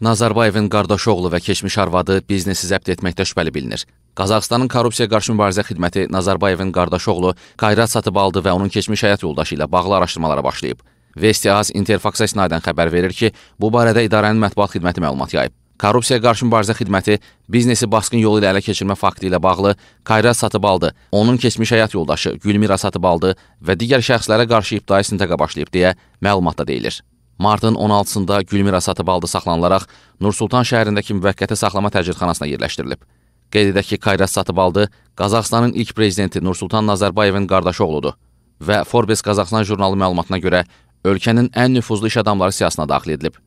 Nazarbayevin qardaşı oğlu və keçmiş arvadı biznesi zəbt etməkdə şübhəli bilinir. Qazaxstanın Korrupsiya Qarşı Mübarizə Xidməti Nazarbayevin qardaşı oğlu Qayrat satıb aldı və onun keçmiş həyat yoldaşı ilə bağlı araşdırmalara başlayıb. Vesti Az Interfaksa istinadən xəbər verir ki, bu barədə idarənin mətbuat xidməti məlumat yayıb. Korrupsiya Qarşı Mübarizə Xidməti biznesi basqın yolu ilə ələ keçirmə faktı ilə bağlı Kayra Satıbaldı, onun keçmiş həyat yoldaşı Gülmira Satıbaldı və digər şəxslərə qarşı ibtidai sintaqa başlayıb deyə məlumatda deyilir. Martın 16-da Gülmira Satıbaldı saxlanılaraq Nursultan şəhərindəki müvəqqəti saxlama təcridxanasına yerləşdirilib. Qeyd edək ki, Kayrat Satıbaldı Qazaxstanın ilk prezidenti Nursultan Nazarbayevin qardaşı oğludur və Forbes Qazaxstan jurnalı məlumatına görə ölkənin ən nüfuzlu iş adamları siyasına daxil edilib.